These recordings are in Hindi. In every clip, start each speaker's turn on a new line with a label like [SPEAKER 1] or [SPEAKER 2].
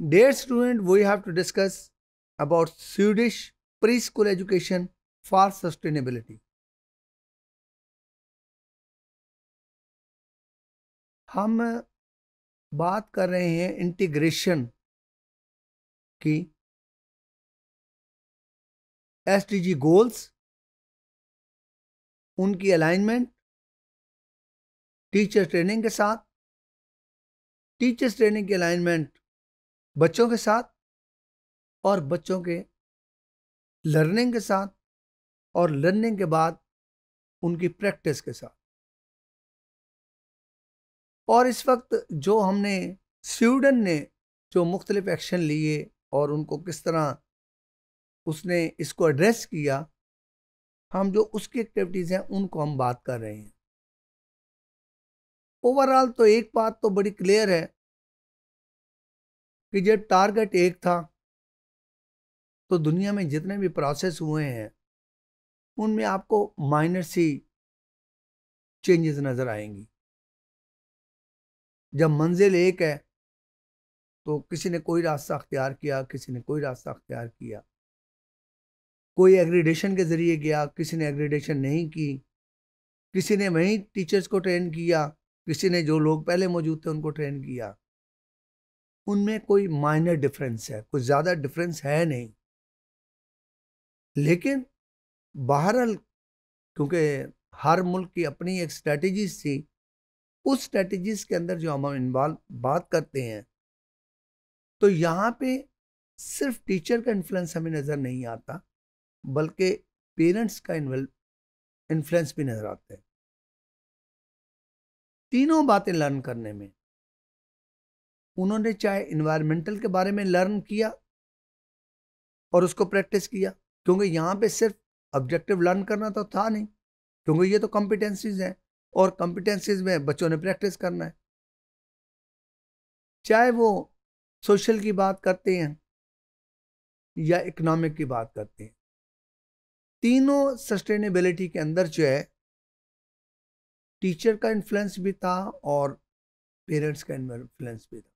[SPEAKER 1] dare student we have to discuss about Swedish preschool education for sustainability हम बात कर रहे हैं इंटीग्रेशन की एस टी जी गोल्स उनकी अलाइनमेंट टीचर ट्रेनिंग के साथ टीचर्स ट्रेनिंग की अलाइनमेंट बच्चों के साथ और बच्चों के लर्निंग के साथ और लर्निंग के बाद उनकी प्रैक्टिस के साथ और इस वक्त जो हमने स्वीडन ने जो मुख्तलिफ एक्शन लिए और उनको किस तरह उसने इसको एड्रेस किया हम जो उसकी एक्टिविटीज़ हैं उनको हम बात कर रहे हैं ओवरऑल तो एक बात तो बड़ी क्लियर है कि जब टारगेट एक था तो दुनिया में जितने भी प्रोसेस हुए हैं उनमें आपको माइनर सी चेंजेस नज़र आएंगी जब मंजिल एक है तो किसी ने कोई रास्ता अख्तियार किया किसी ने कोई रास्ता अख्तियार किया कोई एग्रीडेशन के ज़रिए गया किसी ने एग्रीडेशन नहीं की किसी ने वहीं टीचर्स को ट्रेन किया किसी ने जो लोग पहले मौजूद थे उनको ट्रेन किया उनमें कोई माइनर डिफरेंस है कुछ ज़्यादा डिफरेंस है नहीं लेकिन बहरहाल क्योंकि हर मुल्क की अपनी एक स्ट्रेटजीज थी उस स्ट्रेटजीज के अंदर जो हम इन्वॉल्व बात करते हैं तो यहाँ पे सिर्फ टीचर का इन्फ्लुएंस हमें नज़र नहीं आता बल्कि पेरेंट्स का इन्फ्लुएंस भी नज़र आता है तीनों बातें लर्न करने में उन्होंने चाहे इन्वायरमेंटल के बारे में लर्न किया और उसको प्रैक्टिस किया क्योंकि यहाँ पे सिर्फ ऑब्जेक्टिव लर्न करना तो था नहीं क्योंकि ये तो कॉम्पिटेंसीज हैं और कॉम्पिटेंसीज में बच्चों ने प्रैक्टिस करना है चाहे वो सोशल की बात करते हैं या इकोनॉमिक की बात करते हैं तीनों सस्टेनेबिलिटी के अंदर जो है टीचर का इन्फ्लुएंस भी था और पेरेंट्स का इन्फ्लुएंस भी था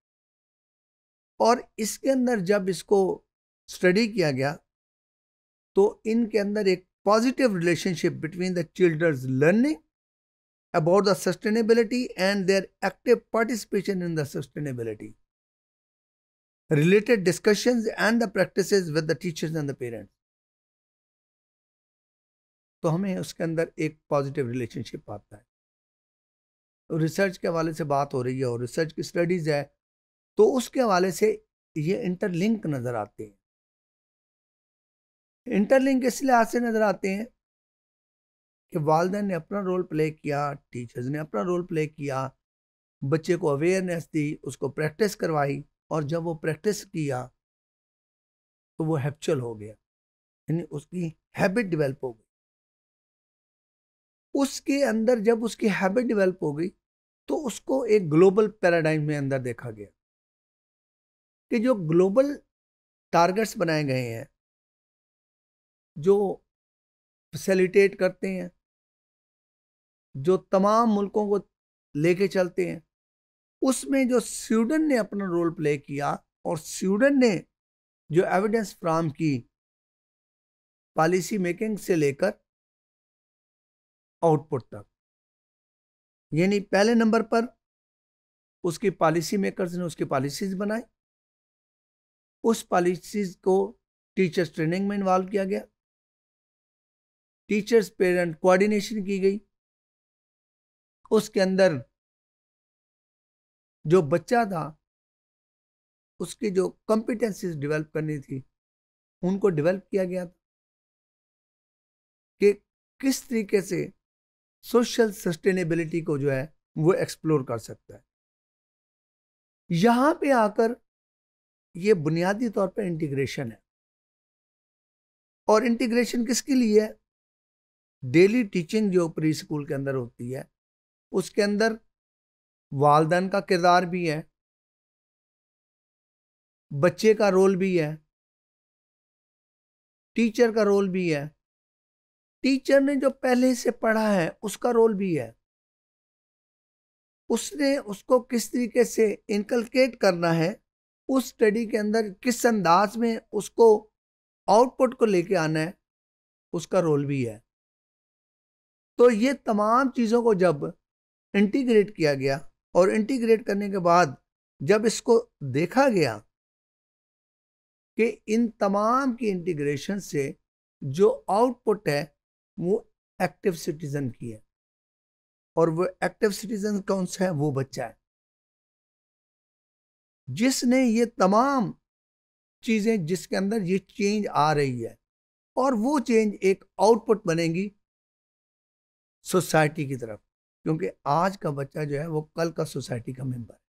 [SPEAKER 1] और इसके अंदर जब इसको स्टडी किया गया तो इनके अंदर एक positive relationship between the childrens learning about the sustainability and their active participation in the sustainability related discussions and the practice with the teachers and the parents तो हमें उसके अंदर एक पॉजिटिव रिलेशनशिप आता है रिसर्च तो के हवाले से बात हो रही है और रिसर्च की स्टडीज़ है तो उसके हवाले से ये इंटरलिंक नज़र आते हैं इंटरलिंक इस लिहाज से नज़र आते हैं कि वालदेन ने अपना रोल प्ले किया टीचर्स ने अपना रोल प्ले किया बच्चे को अवेयरनेस दी उसको प्रैक्टिस करवाई और जब वो प्रैक्टिस किया तो वो हैप्चुअल हो गया यानी उसकी हैबिट डेवलप हो गई उसके अंदर जब उसकी हैबिट डेवलप हो गई तो उसको एक ग्लोबल पैराडाइम में अंदर देखा गया कि जो ग्लोबल टारगेट्स बनाए गए हैं जो फैसिलिटेट करते हैं जो तमाम मुल्कों को लेके चलते हैं उसमें जो स्वीडन ने अपना रोल प्ले किया और स्वीडन ने जो एविडेंस फ्राम की पॉलिसी मेकिंग से लेकर आउटपुट तक यानी पहले नंबर पर उसकी पॉलिसी मेकर्स ने उसकी पॉलिसीज बनाई उस पॉलिसीज को टीचर्स ट्रेनिंग में इन्वॉल्व किया गया टीचर्स पेरेंट कोऑर्डिनेशन की गई उसके अंदर जो बच्चा था उसकी जो कॉम्पिटेंसीज डेवलप करनी थी उनको डेवलप किया गया था कि किस तरीके से सोशल सस्टेनेबिलिटी को जो है वो एक्सप्लोर कर सकता है यहाँ पे आकर ये बुनियादी तौर पर इंटीग्रेशन है और इंटीग्रेशन किसके लिए है डेली टीचिंग जो प्री स्कूल के अंदर होती है उसके अंदर वालदेन का किरदार भी है बच्चे का रोल भी है टीचर का रोल भी है टीचर ने जो पहले से पढ़ा है उसका रोल भी है उसने उसको किस तरीके से इनकलकेट करना है उस स्टडी के अंदर किस अंदाज में उसको आउटपुट को लेके आना है उसका रोल भी है तो ये तमाम चीज़ों को जब इंटीग्रेट किया गया और इंटीग्रेट करने के बाद जब इसको देखा गया कि इन तमाम की इंटीग्रेशन से जो आउटपुट है वो एक्टिव सिटीज़न की है और वो एक्टिव सिटीज़न कौन सा है वो बच्चा है जिसने ये तमाम चीज़ें जिसके अंदर ये चेंज आ रही है और वो चेंज एक आउटपुट बनेगी सोसाइटी की तरफ क्योंकि आज का बच्चा जो है वो कल का सोसाइटी का मेंबर है